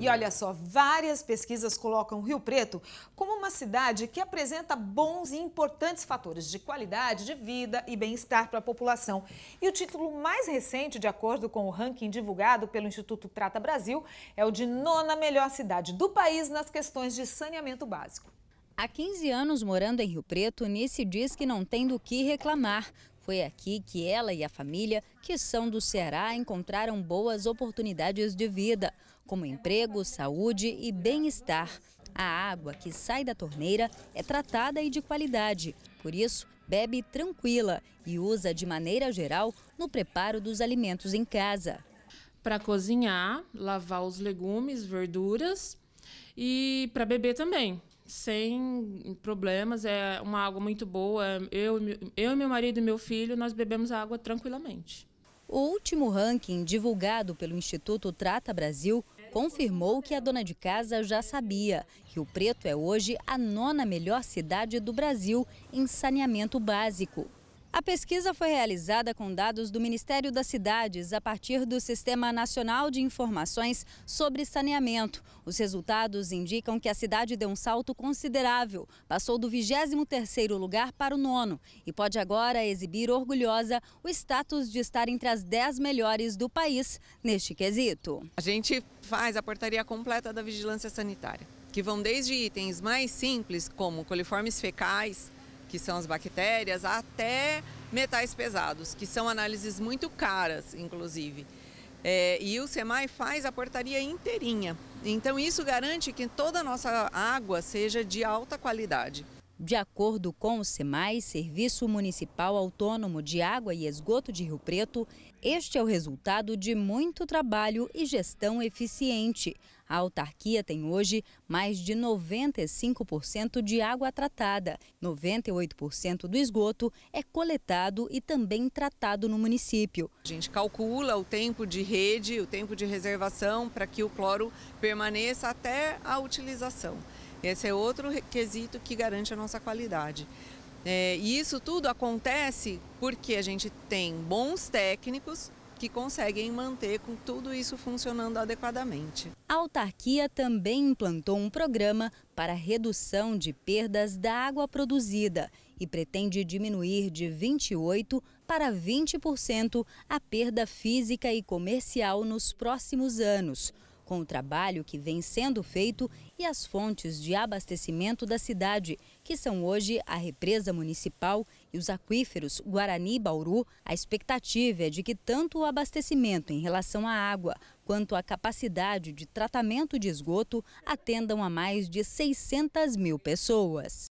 E olha só, várias pesquisas colocam Rio Preto como uma cidade que apresenta bons e importantes fatores de qualidade de vida e bem-estar para a população. E o título mais recente, de acordo com o ranking divulgado pelo Instituto Trata Brasil, é o de nona melhor cidade do país nas questões de saneamento básico. Há 15 anos morando em Rio Preto, Nice diz que não tem do que reclamar. Foi aqui que ela e a família, que são do Ceará, encontraram boas oportunidades de vida, como emprego, saúde e bem-estar. A água que sai da torneira é tratada e de qualidade, por isso, bebe tranquila e usa de maneira geral no preparo dos alimentos em casa. Para cozinhar, lavar os legumes, verduras e para beber também sem problemas, é uma água muito boa. Eu, eu, meu marido e meu filho, nós bebemos a água tranquilamente. O último ranking divulgado pelo Instituto Trata Brasil confirmou que a dona de casa já sabia. que o Preto é hoje a nona melhor cidade do Brasil em saneamento básico. A pesquisa foi realizada com dados do Ministério das Cidades a partir do Sistema Nacional de Informações sobre Saneamento. Os resultados indicam que a cidade deu um salto considerável, passou do 23º lugar para o nono e pode agora exibir orgulhosa o status de estar entre as 10 melhores do país neste quesito. A gente faz a portaria completa da vigilância sanitária, que vão desde itens mais simples como coliformes fecais, que são as bactérias, até metais pesados, que são análises muito caras, inclusive. É, e o SEMAI faz a portaria inteirinha. Então, isso garante que toda a nossa água seja de alta qualidade. De acordo com o SEMAI, Serviço Municipal Autônomo de Água e Esgoto de Rio Preto, este é o resultado de muito trabalho e gestão eficiente. A autarquia tem hoje mais de 95% de água tratada, 98% do esgoto é coletado e também tratado no município. A gente calcula o tempo de rede, o tempo de reservação para que o cloro permaneça até a utilização. Esse é outro requisito que garante a nossa qualidade. É, e isso tudo acontece porque a gente tem bons técnicos que conseguem manter com tudo isso funcionando adequadamente. A autarquia também implantou um programa para redução de perdas da água produzida e pretende diminuir de 28 para 20% a perda física e comercial nos próximos anos com o trabalho que vem sendo feito e as fontes de abastecimento da cidade, que são hoje a represa municipal e os aquíferos Guarani e Bauru, a expectativa é de que tanto o abastecimento em relação à água quanto a capacidade de tratamento de esgoto atendam a mais de 600 mil pessoas.